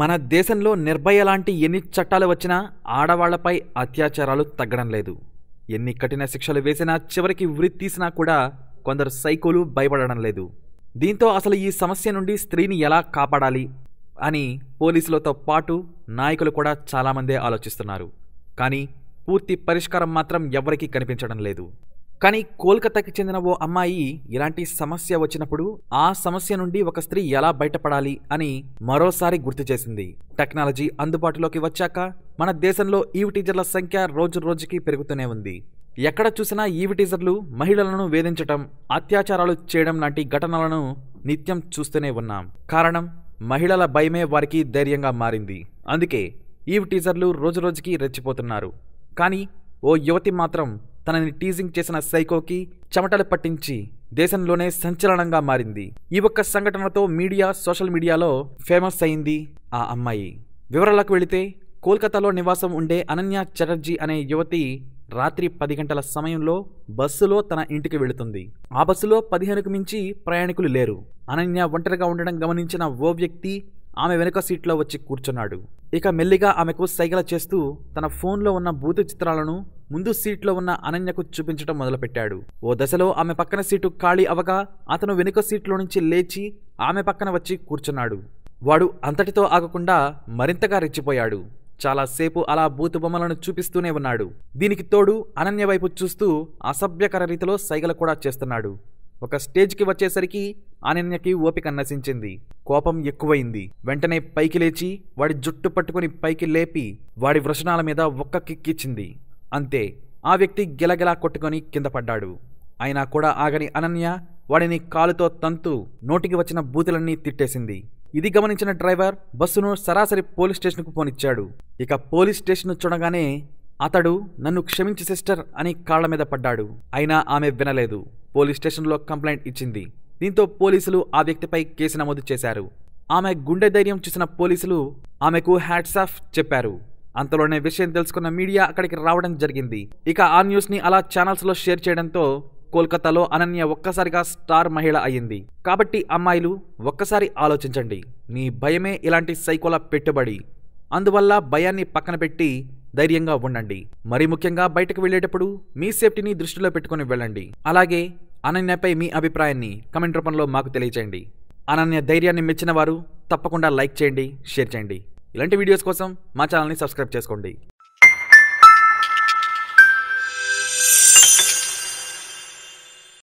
మన దేశంలో నిర్భయ లాంటి ఎన్ని చట్టాలు వచ్చినా ఆడవాళ్లపై అత్యాచారాలు తగ్గడం లేదు ఎన్ని కఠిన శిక్షలు వేసినా చివరికి ఉరి తీసినా కూడా కొందరు సైకోలు భయపడడం లేదు దీంతో అసలు ఈ సమస్య నుండి స్త్రీని ఎలా కాపాడాలి అని పోలీసులతో పాటు నాయకులు కూడా చాలామందే ఆలోచిస్తున్నారు కానీ పూర్తి పరిష్కారం మాత్రం ఎవరికీ కనిపించడం లేదు కానీ కోల్కతాకి చెందిన ఓ అమ్మాయి ఇలాంటి సమస్య వచ్చినప్పుడు ఆ సమస్య నుండి ఒక స్త్రీ ఎలా బయటపడాలి అని మరోసారి గుర్తు చేసింది టెక్నాలజీ అందుబాటులోకి వచ్చాక మన దేశంలో టీజర్ల సంఖ్య రోజు రోజుకి పెరుగుతూనే ఉంది ఎక్కడ చూసినా టీజర్లు మహిళలను వేధించటం అత్యాచారాలు చేయడం లాంటి ఘటనలను నిత్యం చూస్తూనే ఉన్నాం కారణం మహిళల భయమే వారికి ధైర్యంగా మారింది అందుకే టీజర్లు రోజురోజుకి రెచ్చిపోతున్నారు కానీ ఓ యువతి మాత్రం తనని టీజింగ్ చేసిన సైకోకి చెమటలు పట్టించి దేశంలోనే సంచలనంగా మారింది ఈ ఒక్క సంఘటనతో మీడియా సోషల్ మీడియాలో ఫేమస్ అయింది ఆ అమ్మాయి వివరాలకు వెళితే కోల్కతాలో నివాసం ఉండే అనన్య చటర్జీ అనే యువతి రాత్రి పది గంటల సమయంలో బస్సులో తన ఇంటికి వెళుతుంది ఆ బస్సులో పదిహేనుకు మించి ప్రయాణికులు లేరు అనన్య ఒంటరిగా ఉండడం గమనించిన ఓ వ్యక్తి ఆమె వెనుక సీట్లో వచ్చి కూర్చున్నాడు ఇక మెల్లిగా ఆమెకు సైగల చేస్తూ తన ఫోన్లో ఉన్న భూత చిత్రాలను ముందు సీట్లో ఉన్న అనన్యకు చూపించటం మొదలుపెట్టాడు ఓ దశలో ఆమె పక్కన సీటు ఖాళీ అవగా అతను వెనుక సీట్లో నుంచి లేచి ఆమె పక్కన వచ్చి కూర్చున్నాడు వాడు అంతటితో ఆగకుండా మరింతగా రెచ్చిపోయాడు చాలాసేపు అలా బొమ్మలను చూపిస్తూనే ఉన్నాడు దీనికి తోడు అనన్య వైపు చూస్తూ అసభ్యకర రీతిలో సైగలు కూడా చేస్తున్నాడు ఒక స్టేజ్కి వచ్చేసరికి అనన్యకి ఓపిక నశించింది కోపం ఎక్కువైంది వెంటనే పైకి లేచి వాడి జుట్టు పట్టుకుని పైకి లేపి వాడి వృషణాల మీద ఒక్క కిక్కిచ్చింది అంతే ఆ వ్యక్తి గిలగిలా కొట్టుకొని కింద పడ్డాడు అయినా కూడా ఆగని అనన్య వాడిని కాలుతో తంతు నోటికి వచ్చిన బూతులన్నీ తిట్టేసింది ఇది గమనించిన డ్రైవర్ బస్సును సరాసరి పోలీస్ స్టేషన్కు పోనిచ్చాడు ఇక పోలీస్ స్టేషన్ చూడగానే అతడు నన్ను క్షమించి సిస్టర్ అని కాళ్ల మీద పడ్డాడు అయినా ఆమె వినలేదు పోలీస్ స్టేషన్లో కంప్లైంట్ ఇచ్చింది దీంతో పోలీసులు ఆ వ్యక్తిపై కేసు నమోదు చేశారు ఆమె గుండె ధైర్యం చూసిన పోలీసులు ఆమెకు హ్యాట్సాఫ్ చెప్పారు అంతలోనే విషయం తెలుసుకున్న మీడియా అక్కడికి రావడం జరిగింది ఇక ఆ న్యూస్ని అలా ఛానల్స్లో షేర్ చేయడంతో కోల్కతాలో అనన్య ఒక్కసారిగా స్టార్ మహిళ అయ్యింది కాబట్టి అమ్మాయిలు ఒక్కసారి ఆలోచించండి మీ భయమే ఇలాంటి సైకోల పెట్టుబడి అందువల్ల భయాన్ని పక్కన పెట్టి ధైర్యంగా ఉండండి మరి ముఖ్యంగా బయటకు వెళ్ళేటప్పుడు మీ సేఫ్టీని దృష్టిలో పెట్టుకుని వెళ్ళండి అలాగే అనన్యపై మీ అభిప్రాయాన్ని కమెంట్ రూపంలో మాకు తెలియచేయండి అనన్య ధైర్యాన్ని మెచ్చిన వారు తప్పకుండా లైక్ చేయండి షేర్ చేయండి ఇలాంటి వీడియోస్ కోసం మా ఛానల్ని సబ్స్క్రైబ్ చేసుకోండి